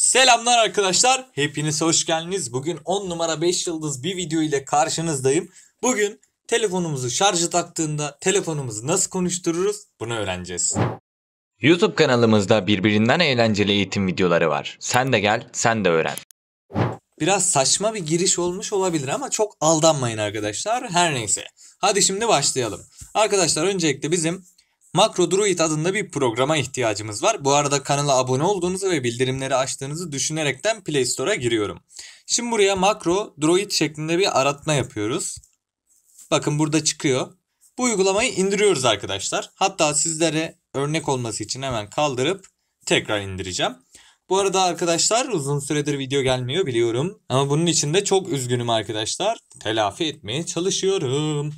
Selamlar arkadaşlar. Hepiniz hoş geldiniz. Bugün 10 numara 5 yıldız bir video ile karşınızdayım. Bugün telefonumuzu şarjı taktığında telefonumuzu nasıl konuştururuz bunu öğreneceğiz. YouTube kanalımızda birbirinden eğlenceli eğitim videoları var. Sen de gel, sen de öğren. Biraz saçma bir giriş olmuş olabilir ama çok aldanmayın arkadaşlar. Her neyse. Hadi şimdi başlayalım. Arkadaşlar öncelikle bizim Makro Druid adında bir programa ihtiyacımız var. Bu arada kanala abone olduğunuzu ve bildirimleri açtığınızı düşünerekten Play Store'a giriyorum. Şimdi buraya makro Druid şeklinde bir aratma yapıyoruz. Bakın burada çıkıyor. Bu uygulamayı indiriyoruz arkadaşlar. Hatta sizlere örnek olması için hemen kaldırıp tekrar indireceğim. Bu arada arkadaşlar uzun süredir video gelmiyor biliyorum. Ama bunun için de çok üzgünüm arkadaşlar. Telafi etmeye çalışıyorum.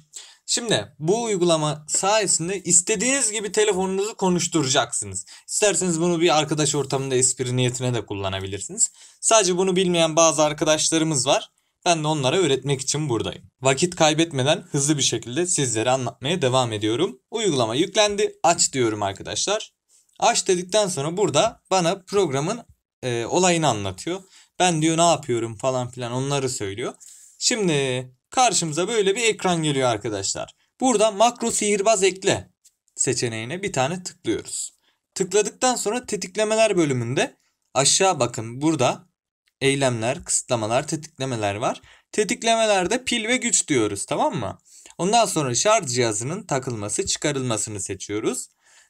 Şimdi bu uygulama sayesinde istediğiniz gibi telefonunuzu konuşturacaksınız. İsterseniz bunu bir arkadaş ortamında espri niyetine de kullanabilirsiniz. Sadece bunu bilmeyen bazı arkadaşlarımız var. Ben de onlara öğretmek için buradayım. Vakit kaybetmeden hızlı bir şekilde sizlere anlatmaya devam ediyorum. Uygulama yüklendi. Aç diyorum arkadaşlar. Aç dedikten sonra burada bana programın e, olayını anlatıyor. Ben diyor ne yapıyorum falan filan onları söylüyor. Şimdi Karşımıza böyle bir ekran geliyor arkadaşlar. Burada makro sihirbaz ekle seçeneğine bir tane tıklıyoruz. Tıkladıktan sonra tetiklemeler bölümünde aşağı bakın burada eylemler, kısıtlamalar, tetiklemeler var. Tetiklemelerde pil ve güç diyoruz tamam mı? Ondan sonra şarj cihazının takılması, çıkarılmasını seçiyoruz.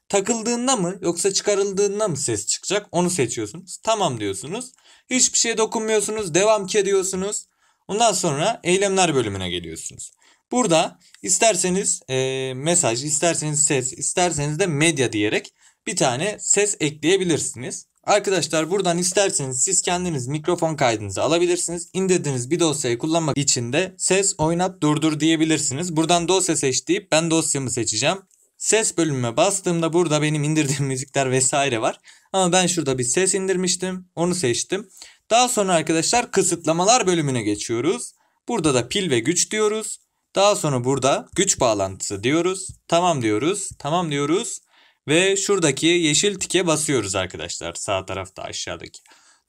Takıldığında mı yoksa çıkarıldığında mı ses çıkacak onu seçiyorsunuz. Tamam diyorsunuz. Hiçbir şeye dokunmuyorsunuz. Devam ki diyorsunuz. Ondan sonra eylemler bölümüne geliyorsunuz. Burada isterseniz e, mesaj, isterseniz ses, isterseniz de medya diyerek bir tane ses ekleyebilirsiniz. Arkadaşlar buradan isterseniz siz kendiniz mikrofon kaydınızı alabilirsiniz. İndirdiğiniz bir dosyayı kullanmak için de ses oynat durdur diyebilirsiniz. Buradan dosya seç deyip ben dosyamı seçeceğim. Ses bölümüne bastığımda burada benim indirdiğim müzikler vesaire var. Ama ben şurada bir ses indirmiştim. Onu seçtim. Daha sonra arkadaşlar kısıtlamalar bölümüne geçiyoruz. Burada da pil ve güç diyoruz. Daha sonra burada güç bağlantısı diyoruz. Tamam diyoruz. Tamam diyoruz. Ve şuradaki yeşil tike basıyoruz arkadaşlar. Sağ tarafta aşağıdaki.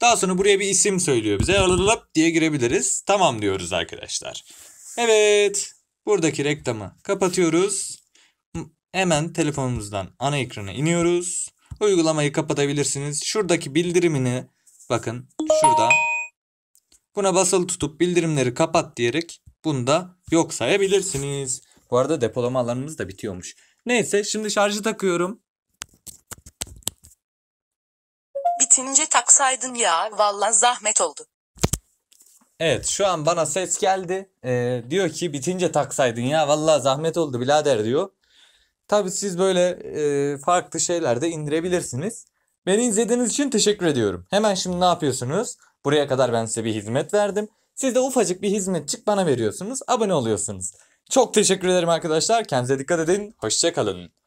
Daha sonra buraya bir isim söylüyor bize. Alılıp diye girebiliriz. Tamam diyoruz arkadaşlar. Evet. Buradaki reklamı kapatıyoruz. Hemen telefonumuzdan ana ekrana iniyoruz. Uygulamayı kapatabilirsiniz. Şuradaki bildirimini Bakın şurada. Buna basılı tutup bildirimleri kapat diyerek bunu da yok sayabilirsiniz. Bu arada depolama alanımız da bitiyormuş. Neyse şimdi şarjı takıyorum. Bitince taksaydın ya vallahi zahmet oldu. Evet şu an bana ses geldi. Ee, diyor ki bitince taksaydın ya vallahi zahmet oldu birader diyor. Tabi siz böyle e, farklı şeyler de indirebilirsiniz. Beni izlediğiniz için teşekkür ediyorum. Hemen şimdi ne yapıyorsunuz? Buraya kadar ben size bir hizmet verdim. Siz de ufacık bir hizmetçik bana veriyorsunuz. Abone oluyorsunuz. Çok teşekkür ederim arkadaşlar. Kendinize dikkat edin. Hoşçakalın.